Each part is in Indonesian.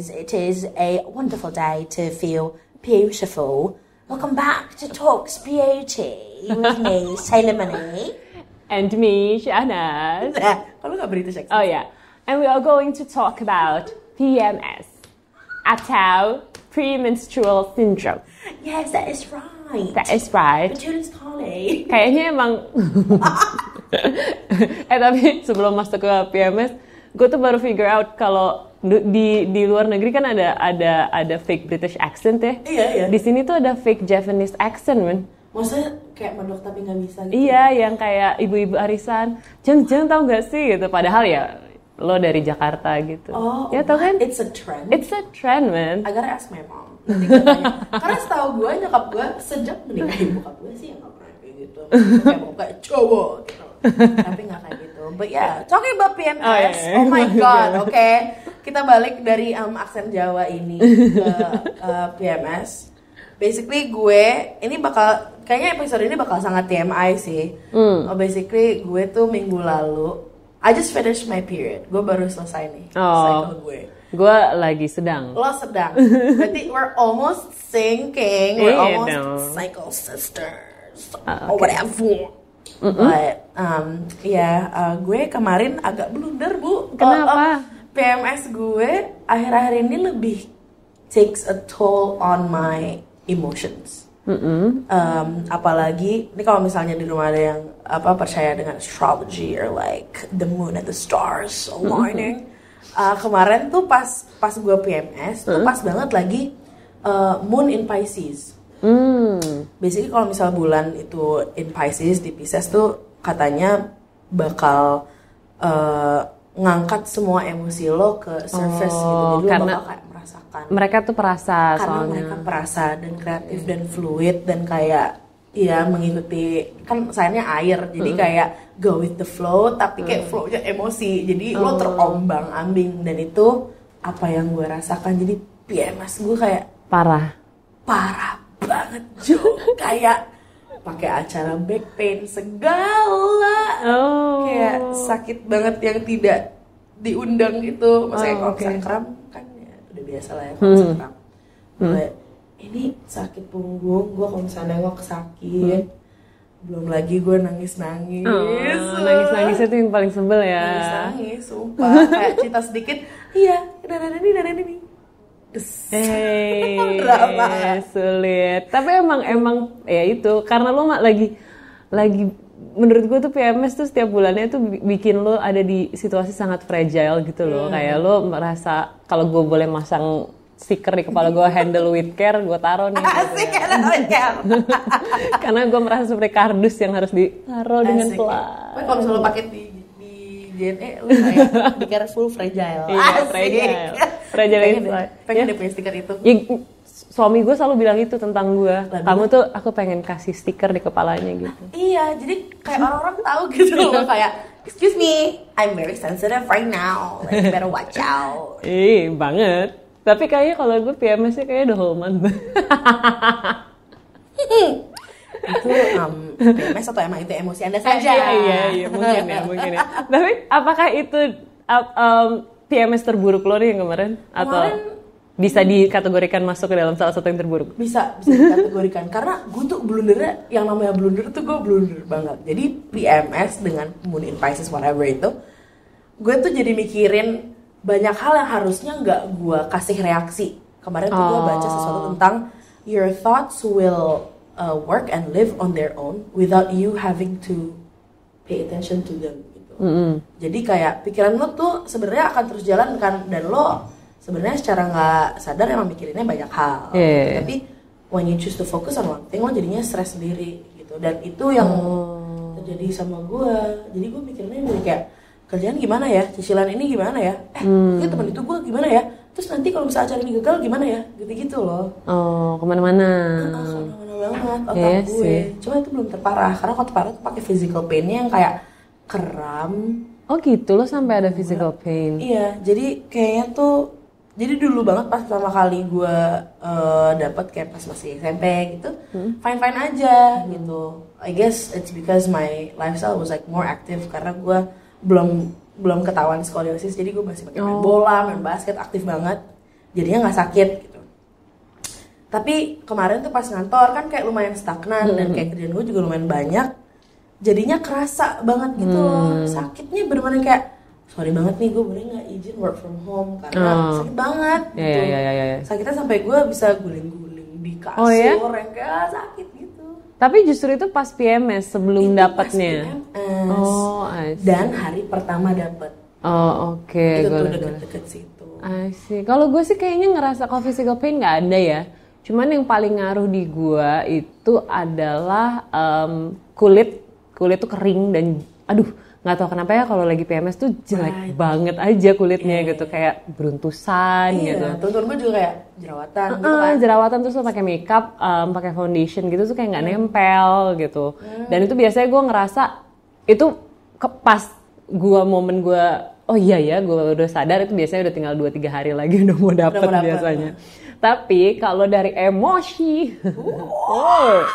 guys. It is a wonderful day to feel beautiful. Welcome back to Talks Beauty with me, Sailor Money. And me, Shahnaz. oh, yeah. And we are going to talk about PMS, atau premenstrual syndrome. Yes, that is right. That is right. Julius Carly. Kayaknya emang eh tapi sebelum masuk ke PMS, gue tuh baru figure out kalau di di luar negeri kan ada ada ada fake British accent ya. Iya iya. Di sini tuh ada fake Japanese accent men. Maksudnya kayak mendok tapi nggak bisa gitu. Iya, yang kayak ibu-ibu arisan, jeng jeng tau gak sih gitu. Padahal ya lo dari Jakarta gitu. Oh, ya tau kan? It's a trend. It's a trend, man. I gotta ask my mom. Karena setahu gue nyokap gue sejak menikahi bokap gue sih yang nggak pernah kayak gitu. Kayak mau kayak cowok gitu. tapi nggak kayak gitu But yeah, talking about PMS, oh, yeah, yeah. oh my god, oke. Okay. Kita balik dari um, aksen Jawa ini ke uh, PMS. Basically gue ini bakal kayaknya episode ini bakal sangat TMI sih. Mm. Basically gue tuh minggu lalu I just finished my period. Gue baru selesai nih oh. cycle gue. Gue lagi sedang. Lo sedang. Berarti we're almost sinking. We're iya almost no. cycle sisters. Oh, ah, okay. whatever. Mm -mm. But um, ya uh, gue kemarin agak blunder bu. Kenapa? Uh, oh, uh, oh, PMS gue akhir-akhir ini lebih takes a toll on my emotions. um, apalagi ini kalau misalnya di rumah ada yang apa percaya dengan astrology or like the moon and the stars aligning. Uh, kemarin tuh pas pas gue PMS tuh pas banget lagi uh, moon in Pisces. Hmm. Basically kalau misalnya bulan itu in Pisces di Pisces tuh katanya bakal uh, ngangkat semua emosi lo ke surface gitu. oh, gitu. Jadi karena lo bakal kayak merasakan. Mereka tuh perasa karena soalnya. mereka perasa dan kreatif iya. dan fluid dan kayak ya mengikuti kan sayangnya air jadi hmm. kayak go with the flow tapi kayak hmm. flownya emosi jadi oh. lo terombang ambing dan itu apa yang gue rasakan jadi PMS ya, gue kayak parah parah banget juga kayak pakai acara back pain segala oh. kayak sakit banget yang tidak diundang gitu, maksudnya oh, kalau okay. sakram kan ya udah biasa lah ya kalau hmm. sakram hmm. ini sakit punggung gue kalau misalnya gue kesakit hmm. belum lagi gue nangis nangis oh, nangis nangis itu yang paling sebel ya nangis nangis sumpah kayak cerita sedikit iya dan ini dan ini pedes. drama. sulit. Tapi emang emang ya itu karena lo lagi lagi menurut gue tuh PMS tuh setiap bulannya tuh bikin lo ada di situasi sangat fragile gitu loh. Hmm. Kayak lo merasa kalau gue boleh masang stiker di kepala gue handle with care gue taro nih Asik, gitu ya. karena gue merasa seperti kardus yang harus ditaruh dengan pelan. Kalau misalnya pakai JNE lu kayak di full fragile. Iya, Asik. fragile. Fragile pengen, deh, pengen ya. deh punya stiker itu. Ya, suami gue selalu bilang itu tentang gue. Kamu tuh aku pengen kasih stiker di kepalanya gitu. Iya, jadi kayak orang-orang tahu gitu loh iya. kayak excuse me, I'm very sensitive right now. Like, better watch out. Ih, banget. Tapi kayaknya kalau gue PMS-nya kayaknya udah whole month. Hmm itu um, PMS atau emang itu emosi anda saja eh, iya iya, iya mungkin ya mungkin ya tapi apakah itu um, PMS terburuk lo nih yang kemarin, kemarin atau bisa dikategorikan masuk ke dalam salah satu yang terburuk? Bisa, bisa dikategorikan. Karena gue tuh blundernya, yang namanya blunder tuh gue blunder banget. Jadi PMS dengan moon in Pisces whatever itu, gue tuh jadi mikirin banyak hal yang harusnya nggak gue kasih reaksi. Kemarin tuh gue baca sesuatu oh. tentang your thoughts will uh, work and live on their own without you having to pay attention to them gitu. Mm -hmm. Jadi kayak pikiran lo tuh sebenarnya akan terus jalan kan dan lo sebenarnya secara nggak sadar emang mikirinnya banyak hal. Yeah. Tapi when you choose to focus on one thing lo jadinya stres sendiri gitu dan itu yang oh. terjadi sama gue. Jadi gue mikirnya kayak kerjaan gimana ya, cicilan ini gimana ya, eh hmm. teman itu gue gimana ya, terus nanti kalau misalnya acara ini gagal gimana ya gitu-gitu loh oh kemana-mana kemana-mana banget otak yeah, gue sih. cuma itu belum terparah karena kalau terparah tuh pakai physical painnya yang kayak kram oh gitu loh sampai ada physical pain iya jadi kayaknya tuh jadi dulu banget pas pertama kali gue uh, dapat kayak pas masih SMP gitu hmm? fine fine aja hmm. gitu I guess it's because my lifestyle was like more active karena gue belum belum ketahuan skoliosis jadi gue masih pakai main oh. bola main basket aktif banget jadinya nggak sakit gitu tapi kemarin tuh pas ngantor kan kayak lumayan stagnan hmm. dan mm-hmm. kayak kerjaan gue juga lumayan banyak jadinya kerasa banget gitu hmm. loh sakitnya bener-bener kayak sorry banget nih gue boleh nggak izin work from home karena oh. sakit banget yeah, ya, gitu yeah, yeah, yeah, yeah. sakitnya sampai gue bisa guling-guling di kasur oh, yeah? yang kayak ah, sakit tapi justru itu pas PMS ya, sebelum dapatnya. Oh, dan hari pertama dapat. Oh, oke. Okay. Itu tuh deket-deket situ. I see. Kalau gue sih kayaknya ngerasa kalau physical pain nggak ada ya. Cuman yang paling ngaruh di gue itu adalah um, kulit kulit tuh kering dan aduh nggak tahu kenapa ya kalau lagi PMS tuh jelek Ay, banget aja kulitnya iya, gitu iya. kayak beruntusan iya, gitu. Terus turun juga kayak jerawatan uh, gitu kan. jerawatan terus pakai makeup, um, pakai foundation gitu tuh kayak nggak hmm. nempel gitu. Hmm. Dan itu biasanya gue ngerasa itu kepas gue momen gue oh iya ya gue udah sadar itu biasanya udah tinggal 2 3 hari lagi udah mau dapet, biasanya. Tapi kalau dari emosi, oh,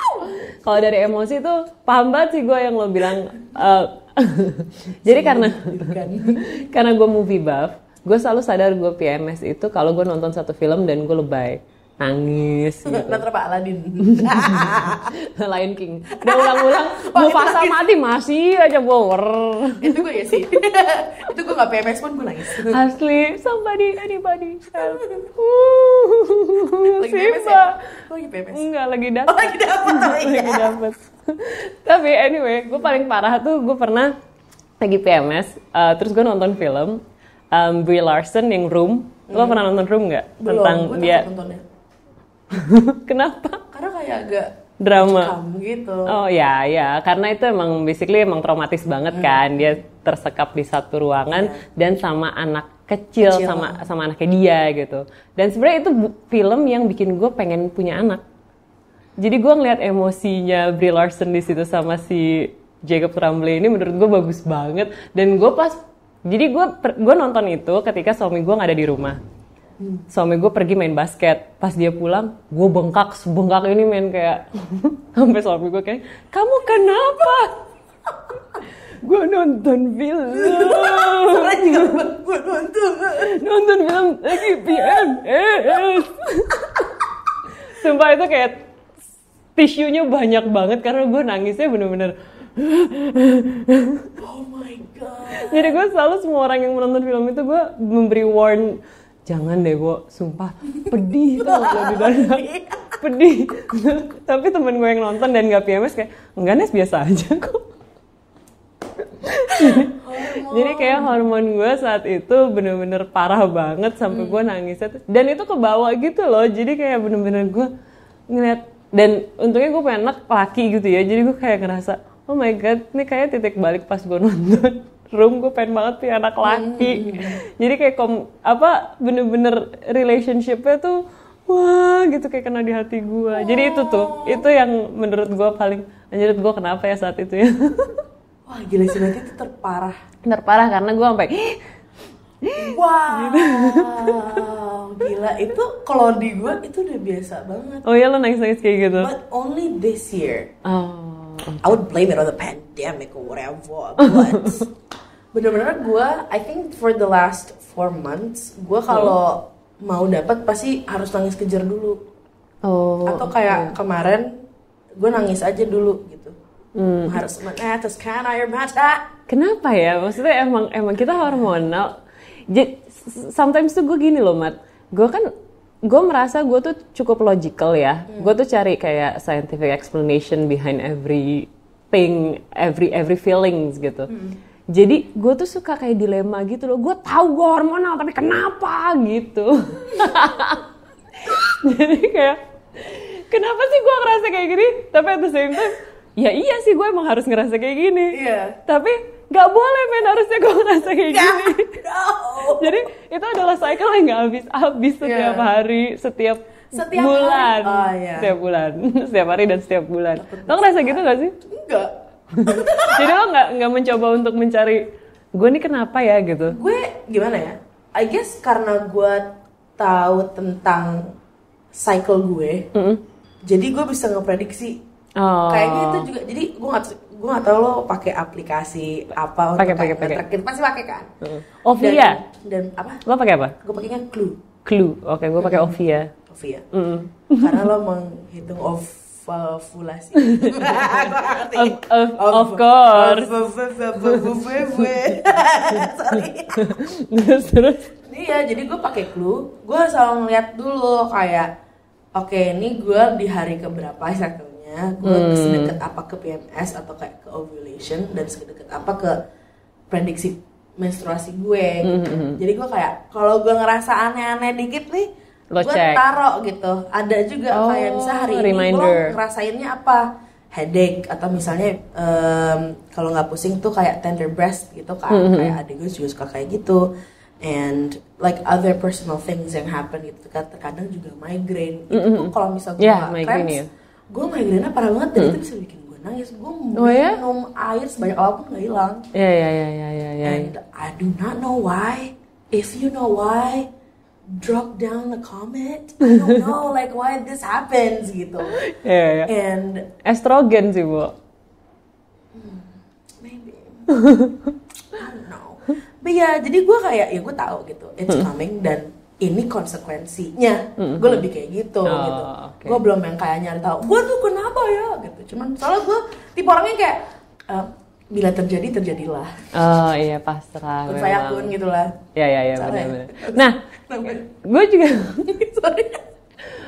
kalau dari emosi tuh paham banget sih gue yang lo bilang uh, jadi karena gitu kan. karena gue movie buff gue selalu sadar gue PMS itu kalau gue nonton satu film dan gue lebay nangis gitu. Ntar Pak Aladin. Lion King. Udah ulang-ulang, Mufasa mati masih aja bower. itu gue ya sih. itu gue gak PMS pun gue nangis. Asli, somebody, anybody help. lagi PMS ya? Oh, lagi PMS? Enggak, lagi oh, dapet. Oh, lagi dapet. lagi dapet. Tapi anyway, gue paling parah tuh gue pernah lagi PMS, uh, terus gue nonton film um, Brie Larson yang Room. Hmm. pernah nonton Room nggak? Tentang dia. Nontonnya Kenapa? Karena kayak agak drama gitu. Oh ya ya, karena itu emang basically emang traumatis banget hmm. kan. Dia tersekap di satu ruangan yeah. dan sama anak kecil, kecil sama sama anaknya dia gitu. Dan sebenarnya itu film yang bikin gue pengen punya anak. Jadi gue ngeliat emosinya Brie Larson di situ sama si Jacob Tremblay ini menurut gue bagus banget dan gue pas jadi gue gue nonton itu ketika suami gue nggak ada di rumah hmm. suami gue pergi main basket pas dia pulang gue bengkak sebengkak ini main kayak sampai suami gue kayak kamu kenapa gue nonton film gue nonton nonton film lagi PM eh. sumpah itu kayak tisunya banyak banget karena gue nangisnya bener-bener oh my god jadi gue selalu semua orang yang menonton film itu gue memberi warn jangan deh gue sumpah pedih tau lebih banyak pedih tapi temen gue yang nonton dan gak PMS kayak enggak nes biasa aja kok jadi kayak hormon gue saat itu bener-bener parah banget sampai hmm. gue nangis dan itu ke bawah gitu loh jadi kayak bener-bener gue ngeliat dan untungnya gue pengen laki gitu ya jadi gue kayak ngerasa oh my god ini kayak titik balik pas gue nonton room gue pengen banget punya anak laki hmm. jadi kayak kom apa bener-bener relationshipnya tuh wah gitu kayak kena di hati gue wow. jadi itu tuh itu yang menurut gue paling menurut gue kenapa ya saat itu ya wah gila sih nanti itu terparah terparah karena gue sampai Wow, gitu. gila itu kalau di gue itu udah biasa banget. Oh iya lo nangis nangis kayak gitu. But only this year. Oh I would blame it on the pandemic or whatever, but bener-bener gue, I think for the last four months, gue hmm. kalau oh. mau dapat pasti harus nangis kejar dulu. Oh. Atau kayak okay. kemarin gue nangis aja dulu gitu. Hmm. Harus meneteskan air mata. Kenapa ya? Maksudnya emang emang kita hormonal. sometimes tuh gue gini loh, Mat. Gue kan gue merasa gue tuh cukup logical ya. Hmm. Gue tuh cari kayak scientific explanation behind every thing, every every feelings gitu. Hmm. Jadi gue tuh suka kayak dilema gitu loh. Gue tahu gue hormonal tapi kenapa gitu. Jadi kayak kenapa sih gue ngerasa kayak gini? Tapi at the same time ya iya sih gue emang harus ngerasa kayak gini. Iya. Yeah. Tapi nggak boleh men harusnya gue ngerasa kayak ya, gini no. jadi itu adalah cycle yang nggak habis habis setiap yeah. hari setiap setiap bulan Oh, yeah. setiap bulan setiap hari dan setiap bulan lo ngerasa gitu gak sih enggak jadi lo nggak nggak mencoba untuk mencari gue ini kenapa ya gitu gue gimana ya I guess karena gue tahu tentang cycle gue mm -hmm. jadi gue bisa ngeprediksi Oh. Kayaknya itu juga jadi gue nggak gue gak tau lo pakai aplikasi apa pake, untuk pake, pake. pakai pasti gitu. pakai kan hmm. Ovia dan, dan apa lo pakai apa gue pakainya Clue Clue oke okay, gue pakai hmm. Ovia Ovia mm karena lo menghitung ov uh, ovulasi of, of, of course terus iya jadi gue pakai clue gue selalu ngeliat dulu kayak oke okay, ini gue di hari keberapa Saya sebenarnya gue hmm. sedekat apa ke PMS atau kayak ke ovulation dan sedekat apa ke prediksi menstruasi gue gitu. -hmm. hmm, hmm. jadi gue kayak kalau gue ngerasa aneh-aneh dikit nih gue taro gitu ada juga oh, kayak bisa hari reminder. ini gue ngerasainnya apa headache atau misalnya um, kalau nggak pusing tuh kayak tender breast gitu kan -hmm. hmm kayak adik gue juga suka kayak gitu and like other personal things yang happen gitu kan terkadang juga migraine mm -hmm. kalau misalnya gue yeah, migraine, gue migrainnya parah banget dan hmm. itu bisa bikin gue nangis gue oh, yeah? minum air sebanyak apapun gak hilang ya ya ya ya ya ya and I do not know why if you know why drop down the comment. I don't know like why this happens gitu. Yeah, yeah. Ya. And estrogen sih bu. Hmm, maybe. I don't know. But ya jadi gue kayak ya gue tahu gitu it's hmm. coming dan ini konsekuensinya mm-hmm. gue lebih kayak gitu oh, gitu okay. gue belum yang kayak nyari tahu gue tuh kenapa ya gitu cuman soalnya gue tipe orangnya kayak uh, bila terjadi terjadilah oh iya pasrah pun saya pun gitulah ya ya ya benar-benar nah gue juga sorry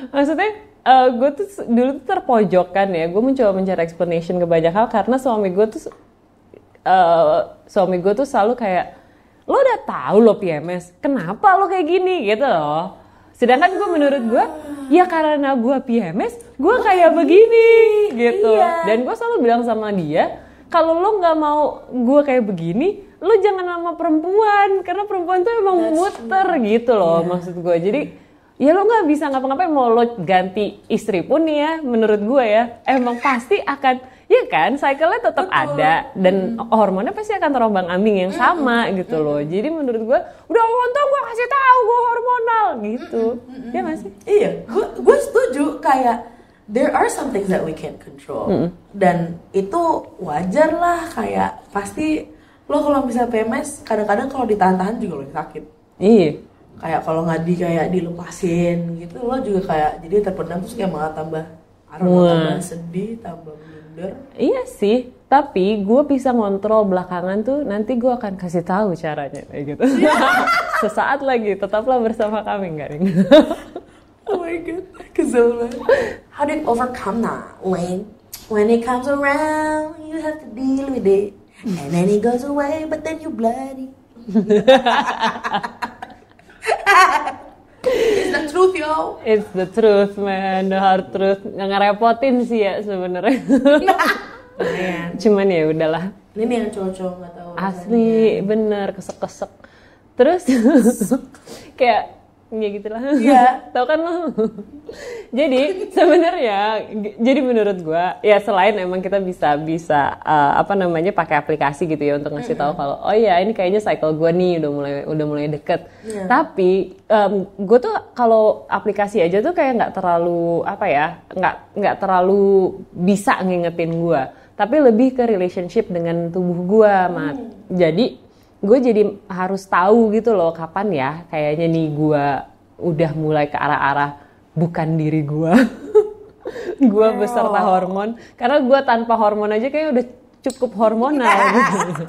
maksudnya uh, eh, gue tuh dulu tuh terpojokkan ya gue mencoba mencari explanation ke banyak hal karena suami gue tuh uh, suami gue tuh selalu kayak lo udah tahu lo PMS, kenapa lo kayak gini gitu loh. Sedangkan gue menurut gue, ya karena gue PMS, gue kayak begini gitu. Iya. Dan gue selalu bilang sama dia, kalau lo nggak mau gue kayak begini, lo jangan sama perempuan karena perempuan tuh emang That's muter true. gitu loh yeah. maksud gue. Jadi ya lo nggak bisa ngapa-ngapain mau lo ganti istri pun nih ya, menurut gue ya emang pasti akan Iya kan, cycle-nya tetap ada dan hmm. hormonnya pasti akan terombang ambing yang sama hmm. gitu loh. Jadi menurut gue, udah untung gue kasih tahu gue hormonal gitu. Hmm. masih. Iya, iya. gue setuju kayak there are some things that we can't control hmm. dan itu wajar lah kayak pasti lo kalau bisa PMS kadang-kadang kalau ditahan-tahan juga lo sakit. Iya kayak kalau nggak di kayak dilepasin gitu lo juga kayak jadi terpendam terus kayak malah tambah aroma tambah sedih tambah iya sih tapi gue bisa ngontrol belakangan tuh nanti gue akan kasih tahu caranya kayak gitu sesaat lagi tetaplah bersama kami garing. oh my god kesel banget how did overcome that when when it comes around you have to deal with it and then it goes away but then you bloody It's the truth yo. It's the truth man, the hard truth. Nggak ngerepotin sih ya sebenarnya. Nah, Cuman ya udahlah. Ini yang cocok nggak tahu. Asli, bener kesek-kesek. Terus kayak ya gitulah Iya. tau kan lo jadi sebenarnya jadi menurut gue ya selain emang kita bisa bisa uh, apa namanya pakai aplikasi gitu ya untuk ngasih tahu kalau oh ya ini kayaknya cycle gue nih udah mulai udah mulai deket yeah. tapi um, gue tuh kalau aplikasi aja tuh kayak nggak terlalu apa ya nggak nggak terlalu bisa ngingetin gue tapi lebih ke relationship dengan tubuh gue mat hmm. jadi gue jadi harus tahu gitu loh kapan ya kayaknya nih gue udah mulai ke arah-arah bukan diri gue gue beserta hormon karena gue tanpa hormon aja kayak udah cukup hormonal gitu.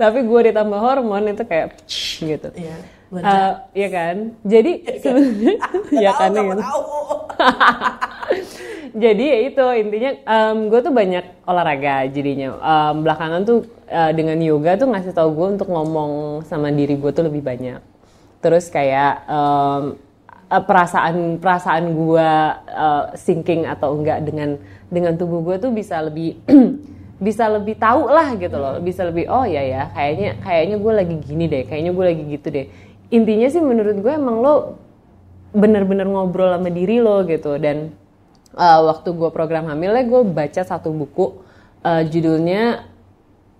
tapi gue ditambah hormon itu kayak gitu iya uh, ya kan jadi iya, sebenarnya ya kan iya. jadi ya itu intinya um, gue tuh banyak olahraga jadinya um, belakangan tuh uh, dengan yoga tuh ngasih tau gue untuk ngomong sama diri gue tuh lebih banyak terus kayak um, perasaan perasaan gue uh, sinking atau enggak dengan dengan tubuh gue tuh bisa lebih bisa lebih tahu lah gitu loh bisa lebih oh ya ya kayaknya kayaknya gue lagi gini deh kayaknya gue lagi gitu deh intinya sih menurut gue emang lo bener-bener ngobrol sama diri lo gitu dan uh, waktu gue program hamilnya gue baca satu buku uh, judulnya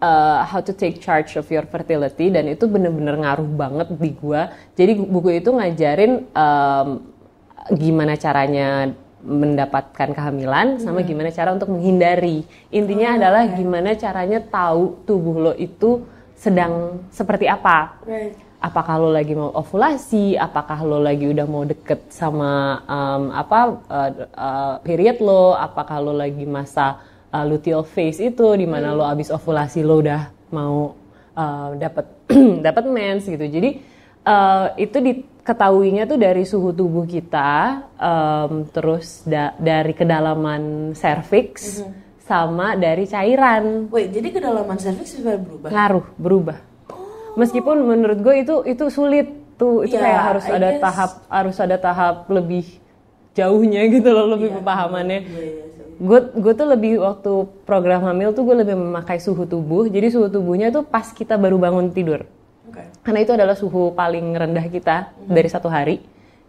uh, How to Take Charge of Your Fertility dan itu bener-bener ngaruh banget di gua Jadi buku itu ngajarin um, gimana caranya mendapatkan kehamilan sama hmm. gimana cara untuk menghindari. Intinya oh, adalah okay. gimana caranya tahu tubuh lo itu sedang hmm. seperti apa. Right. Apakah lo lagi mau ovulasi? Apakah lo lagi udah mau deket sama um, apa uh, uh, period lo? Apakah lo lagi masa uh, luteal phase itu dimana hmm. lo abis ovulasi lo udah mau uh, dapat dapat mens gitu. Jadi uh, itu diketahuinya tuh dari suhu tubuh kita, um, terus da dari kedalaman cervix, Hmm sama dari cairan. Wait, jadi kedalaman serviks juga berubah? Ngaruh, berubah. Oh. Meskipun menurut gue itu itu sulit tuh, itu yeah, kayak harus I ada guess. tahap harus ada tahap lebih jauhnya gitu loh, lebih yeah. pemahamannya. Yeah, yeah. Iya gue gue tuh lebih waktu program hamil tuh gue lebih memakai suhu tubuh jadi suhu tubuhnya tuh pas kita baru bangun tidur okay. karena itu adalah suhu paling rendah kita mm-hmm. dari satu hari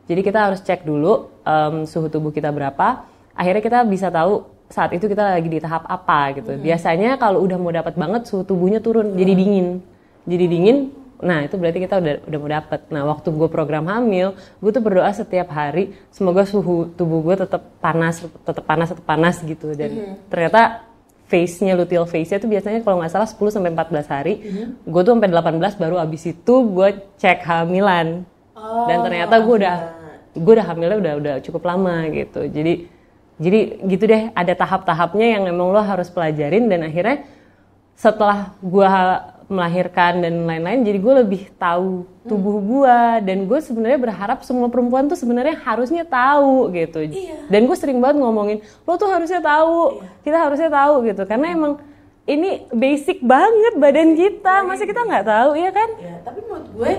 jadi kita harus cek dulu um, suhu tubuh kita berapa akhirnya kita bisa tahu saat itu kita lagi di tahap apa gitu mm-hmm. biasanya kalau udah mau dapat banget suhu tubuhnya turun mm-hmm. jadi hmm. dingin jadi dingin Nah itu berarti kita udah udah mau dapet. Nah waktu gue program hamil, gue tuh berdoa setiap hari semoga suhu tubuh gue tetap panas, tetap panas, tetap panas gitu. Dan mm -hmm. ternyata face-nya luteal face-nya tuh biasanya kalau nggak salah 10 sampai 14 hari. Mm -hmm. Gue tuh sampai 18 baru abis itu gue cek hamilan. Oh, Dan ternyata gue udah iya. gue udah hamilnya udah udah cukup lama gitu. Jadi jadi gitu deh ada tahap-tahapnya yang emang lo harus pelajarin dan akhirnya setelah gue melahirkan dan lain-lain jadi gue lebih tahu tubuh hmm. gue dan gue sebenarnya berharap semua perempuan tuh sebenarnya harusnya tahu gitu iya. dan gue sering banget ngomongin lo tuh harusnya tahu iya. kita harusnya tahu gitu karena emang ini basic banget badan kita iya. masa kita nggak tahu ya kan ya, tapi menurut gue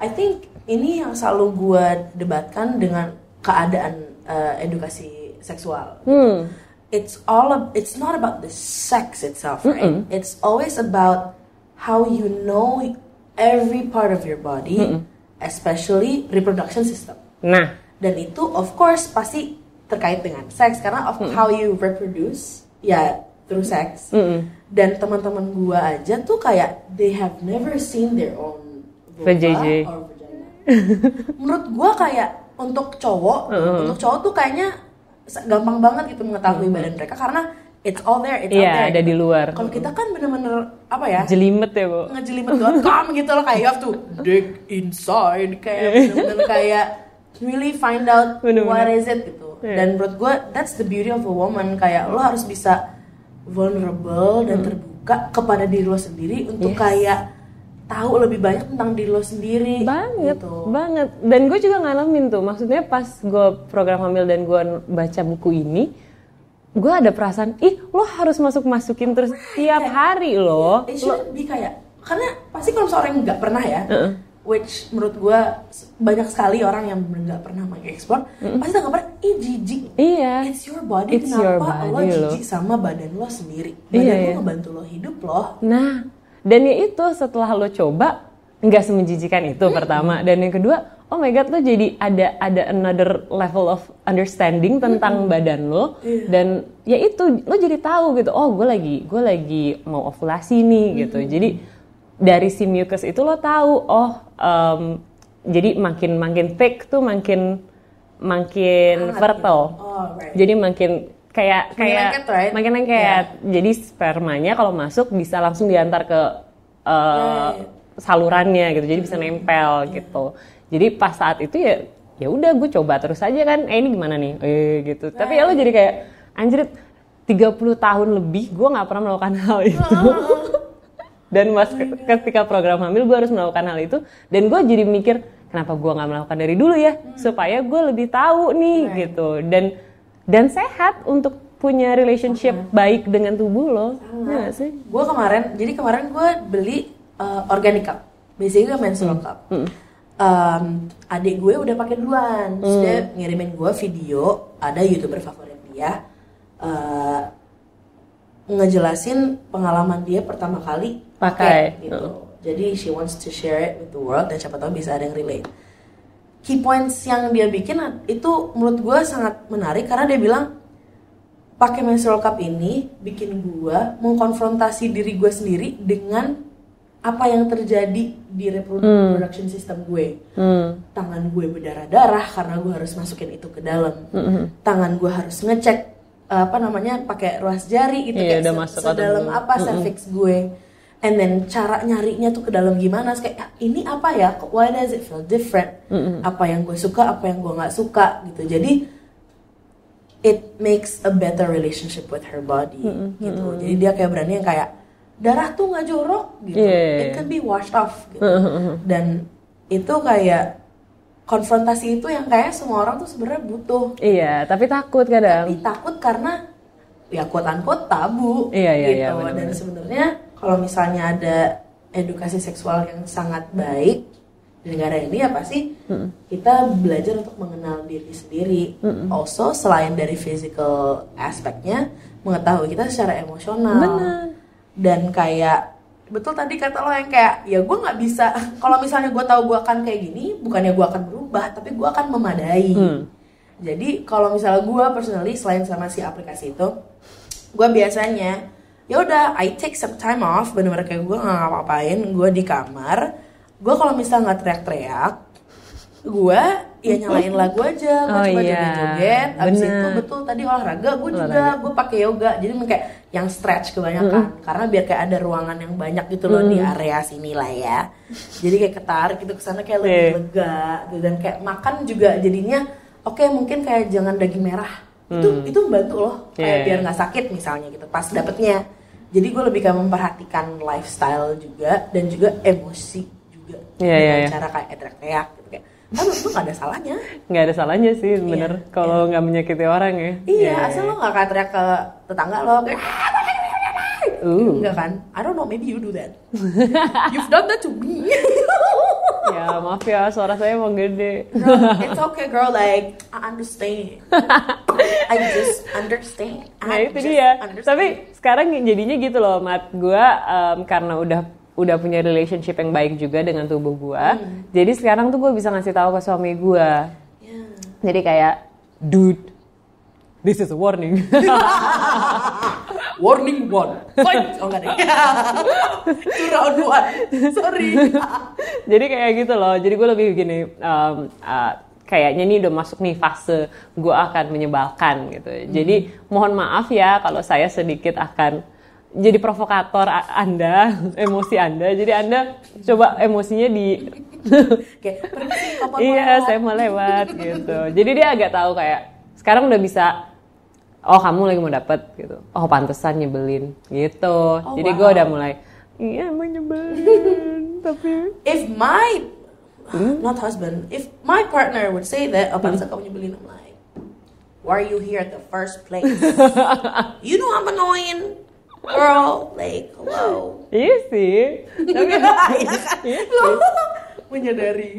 I think ini yang selalu gue debatkan dengan keadaan uh, edukasi seksual hmm. it's all it's not about the sex itself right mm -mm. it's always about how you know every part of your body, mm -hmm. especially reproduction system. Nah, dan itu of course pasti terkait dengan seks karena of mm -hmm. how you reproduce ya through sex. Mm -hmm. Dan teman-teman gua aja tuh kayak they have never seen their own vagina or vagina. Menurut gua kayak untuk cowok, uh -huh. untuk cowok tuh kayaknya gampang banget gitu mengetahui uh -huh. badan mereka karena It's all there, it's yeah, all iya, there. ada di gitu. luar. Kalau kita kan bener-bener apa ya? Jelimet ya, Bu. Ngejelimet.com gitu loh kayak you have to dig inside kayak bener-bener kayak really find out bener -bener. what is it gitu. Yeah. Dan menurut gue that's the beauty of a woman kayak lo harus bisa vulnerable dan hmm. terbuka kepada diri lo sendiri untuk yes. kayak tahu lebih banyak tentang diri lo sendiri banget gitu. banget dan gue juga ngalamin tuh maksudnya pas gue program hamil dan gue baca buku ini gue ada perasaan ih lo harus masuk masukin terus right, tiap kayak, hari lo iya, it lo be kayak karena pasti kalau seorang nggak pernah ya uh -uh. which menurut gue banyak sekali orang yang nggak pernah mengekspor uh -uh. pasti nggak pernah ih jijik iya it's your body it's kenapa your body, lo jijik sama badan lo sendiri iya, badan iya, lo iya. ngebantu lo hidup lo nah dan ya itu setelah lo coba nggak semenjijikan itu hmm. pertama dan yang kedua oh my god lo jadi ada ada another level of understanding tentang mm -hmm. badan lo yeah. dan ya itu lo jadi tahu gitu oh gue lagi gue lagi mau ovulasi nih mm -hmm. gitu jadi dari si mucus itu lo tahu oh um, jadi makin makin thick tuh makin makin ah, fertile oh, right. jadi makin kayak kayak makin lengket, right? makin lengket. Yeah. jadi spermanya kalau masuk bisa langsung diantar ke uh, eh, yeah, iya, iya. salurannya gitu jadi bisa nempel iya. gitu jadi pas saat itu ya ya udah gue coba terus aja kan eh ini gimana nih eh gitu nah. tapi ya lo jadi kayak anjir 30 tahun lebih gue nggak pernah melakukan hal itu uh, dan mas oh ketika program hamil gue harus melakukan hal itu dan gue jadi mikir kenapa gue nggak melakukan dari dulu ya hmm. supaya gue lebih tahu nih nah. gitu dan dan sehat untuk punya relationship okay. baik dengan tubuh lo nah, sih gue kemarin jadi kemarin gue beli uh, organic cup biasanya gue menstrual hmm. hmm um, adik gue udah pakai duluan hmm. dia ngirimin gue video ada youtuber favorit dia uh, ngejelasin pengalaman dia pertama kali pakai gitu hmm. jadi she wants to share it with the world dan siapa tahu bisa ada yang relate key points yang dia bikin itu menurut gue sangat menarik karena dia bilang pakai menstrual cup ini bikin gue mengkonfrontasi diri gue sendiri dengan apa yang terjadi di hmm. reproduction hmm. system gue. Hmm. Tangan gue berdarah-darah karena gue harus masukin itu ke dalam. Hmm. Tangan gue harus ngecek eh, apa namanya pakai ruas jari itu yeah, kayak se sedalam apa hmm. cervix gue. And then cara nyarinya tuh ke dalam gimana? Kayak ah, ini apa ya? Why does it feel different? Hmm. Apa yang gue suka, apa yang gue nggak suka gitu. Jadi it makes a better relationship with her body -hmm. gitu. Hmm. Jadi dia kayak berani yang kayak darah tuh nggak jorok gitu yeah. Iya, it iya. can be washed off gitu. dan itu kayak konfrontasi itu yang kayak semua orang tuh sebenarnya butuh iya tapi takut kadang tapi takut karena ya kuatan kuat tabu iya, iya, iya gitu iya, yeah, dan sebenarnya kalau misalnya ada edukasi seksual yang sangat baik di negara ini apa ya sih hmm. kita belajar untuk mengenal diri sendiri hmm. also selain dari physical aspeknya mengetahui kita secara emosional Bener dan kayak betul tadi kata lo yang kayak ya gue nggak bisa kalau misalnya gue tahu gue akan kayak gini bukannya gue akan berubah tapi gue akan memadai hmm. jadi kalau misalnya gue personally selain sama si aplikasi itu gue biasanya ya udah I take some time off benar-benar kayak gue nggak ngapa-ngapain gue di kamar gue kalau misalnya nggak teriak-teriak gue ya nyalain lagu aja gue oh, coba iya. joget-joget abis Bener. itu betul tadi olahraga gue juga gue pakai yoga jadi kayak yang stretch kebanyakan mm. karena biar kayak ada ruangan yang banyak gitu loh mm. di area sini lah ya jadi kayak ketarik gitu kesana kayak lebih yeah. lega gitu. dan kayak makan juga jadinya oke okay, mungkin kayak jangan daging merah mm. itu itu membantu loh kayak yeah. biar nggak sakit misalnya gitu pas dapetnya jadi gue lebih kayak memperhatikan lifestyle juga dan juga emosi juga yeah, dengan yeah, iya. cara kayak teriak-teriak gitu kayak kan itu nggak ada salahnya Gak ada salahnya sih iya, bener iya, kalau iya. nggak menyakiti orang ya iya yeah. Iya, asal iya. lo gak akan teriak ke tetangga lo Enggak ah, uh. kan I don't know maybe you do that you've done that to me ya maaf ya suara saya emang gede girl, it's okay girl like I understand I just understand nah, I nah itu just dia understand. tapi sekarang jadinya gitu loh mat gue um, karena udah udah punya relationship yang baik juga dengan tubuh gue hmm. jadi sekarang tuh gue bisa ngasih tahu ke suami gue yeah. jadi kayak dude this is a warning warning one point oh enggak deh gue, sorry jadi kayak gitu loh jadi gue lebih gini um, uh, kayaknya ini udah masuk nih fase gue akan menyebalkan gitu mm -hmm. jadi mohon maaf ya kalau saya sedikit akan jadi provokator Anda, emosi Anda. Jadi Anda coba emosinya di Oke, Iya, saya mau lewat gitu. Jadi dia agak tahu kayak sekarang udah bisa oh kamu lagi mau dapet gitu. Oh, pantesan nyebelin gitu. Oh, jadi wow. gue udah mulai iya emang nyebelin tapi if my hmm? not husband, if my partner would say that, oh, pantesan hmm. kamu nyebelin, I'm like, why are you here at the first place? you know I'm annoying girl like hello iya sih tapi iya kan iya menyadari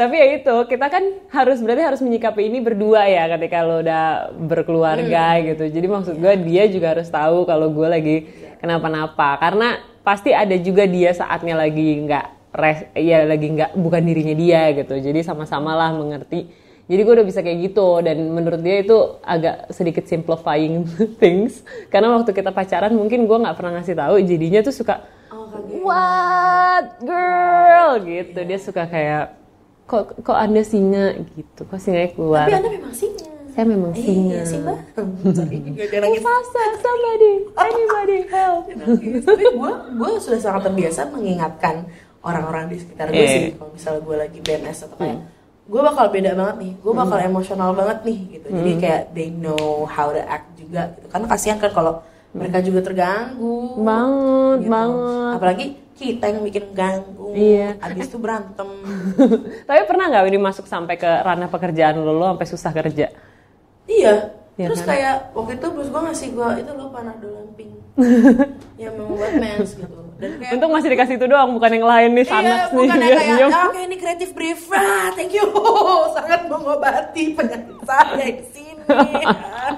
tapi ya itu kita kan harus berarti harus menyikapi ini berdua ya ketika lo udah berkeluarga hmm. gitu jadi maksud iya. gue dia juga harus tahu kalau gue lagi kenapa-napa karena pasti ada juga dia saatnya lagi nggak res ya lagi nggak bukan dirinya dia gitu jadi sama-samalah mengerti jadi gue udah bisa kayak gitu dan menurut dia itu agak sedikit simplifying things karena waktu kita pacaran mungkin gue nggak pernah ngasih tahu jadinya tuh suka oh, gitu. what girl gitu dia iya. suka kayak kok kok anda singa gitu kok singa keluar tapi anda memang singa saya memang eh, singa iya, sih mbak. Gitu. Mufasa somebody anybody help gitu. tapi gue gue sudah sangat terbiasa mengingatkan orang-orang di sekitar gue eh. Iya. sih kalau misal gue lagi BNS atau kayak hmm gue bakal beda banget nih gue hmm. bakal hmm. emosional banget nih gitu hmm. jadi kayak they know how to act juga gitu karena kasihan kan kalau mereka juga terganggu banget gitu. banget apalagi kita yang bikin ganggu iya. abis itu berantem tapi pernah nggak Widi masuk sampai ke ranah pekerjaan lo lo sampai susah kerja iya ya, terus kan? kayak waktu itu bos gue ngasih gue itu lo panah panadol pink yang membuat mens gitu kayak, Untung masih dikasih itu doang, bukan yang lain nih sanak iya, nih. Bukan yang ya, kayak, oh, kayak ini kreatif brief, ah, thank you, sangat mengobati penyakit saya di sini. Kan.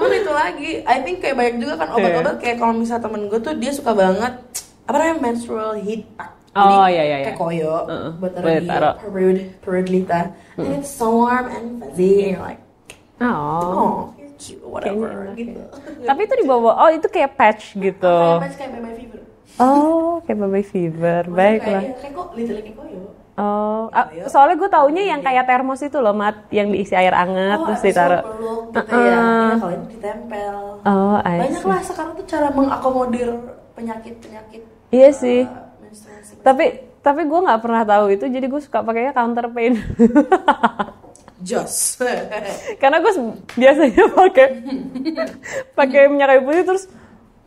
Cuman itu lagi, I think kayak banyak juga kan iya. obat-obat kayak kalau misal temen gue tuh dia suka banget apa namanya menstrual heat pack. Oh iya, iya iya. Kayak koyo, uh, buat taruh perut perut lita. Mm. And it's so warm and fuzzy, and you're like, oh. oh cute, whatever Kayaknya, ya. gitu. Okay. Tapi itu dibawa, oh itu kayak patch gitu. Kayak patch kayak baby fever. Oh, kayak Baby Fever. Baiklah. Oh, soalnya gue taunya yang kayak oh, gitu ah, ya. termos itu loh, mat, yang diisi air anget oh, terus ditaruh. Oh, gitu uh -uh. ya. Iya, kalau ini ditempel. Oh, I Banyak lah sekarang tuh cara mengakomodir penyakit-penyakit. Iya uh, sih. Tapi tapi gue nggak pernah tahu itu, jadi gue suka pakainya counter pain. Karena gue biasanya pakai pakai minyak kayu putih terus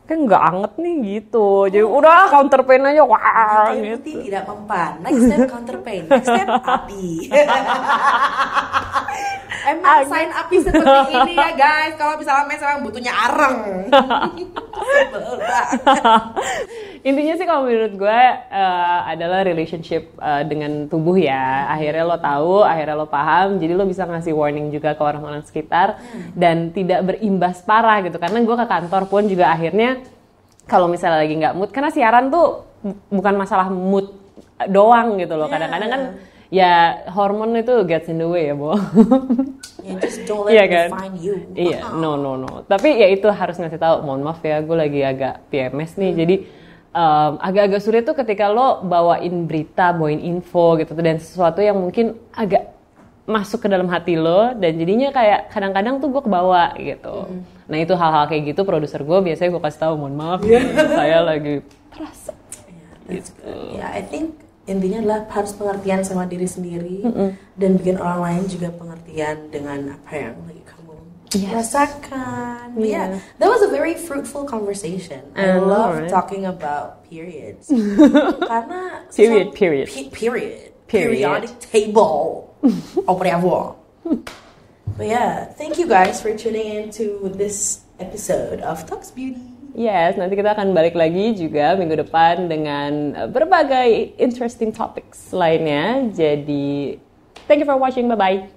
kan nggak anget nih gitu jadi udah counter aja wah Kayu gitu. tidak mempan next step counter pain next step api emang sign up seperti ini ya guys kalau misalnya mes emang butuhnya areng intinya sih kalau menurut gue uh, adalah relationship uh, dengan tubuh ya akhirnya lo tahu akhirnya lo paham jadi lo bisa ngasih warning juga ke orang-orang sekitar hmm. dan tidak berimbas parah gitu karena gue ke kantor pun juga akhirnya kalau misalnya lagi nggak mood karena siaran tuh bukan masalah mood doang gitu loh iya. kadang-kadang kan ya hormon itu gets in the way ya bo yeah, just don't let yeah, iya kan? find you iya yeah, no no no tapi ya itu harus ngasih tahu mohon maaf ya gue lagi agak PMS nih hmm. jadi um, agak-agak sulit tuh ketika lo bawain berita bawain info gitu dan sesuatu yang mungkin agak masuk ke dalam hati lo dan jadinya kayak kadang-kadang tuh gue kebawa gitu. hmm Nah itu hal-hal kayak gitu produser gue biasanya gue kasih tahu mohon maaf yeah. saya lagi terasa. Yeah, gitu. yeah, I think intinya adalah harus pengertian sama diri sendiri mm -hmm. dan bikin orang lain juga pengertian dengan apa yang lagi kamu yes. rasakan. Yeah. yeah, that was a very fruitful conversation. I oh, love right. talking about periods karena period, so, period. Pe period, periodic table, or whatever. but yeah, thank you guys for tuning in to this episode of Talks Beauty. Yes, nanti kita akan balik lagi juga minggu depan dengan eh, berbagai interesting topics lainnya. Jadi, thank you for watching. Bye-bye.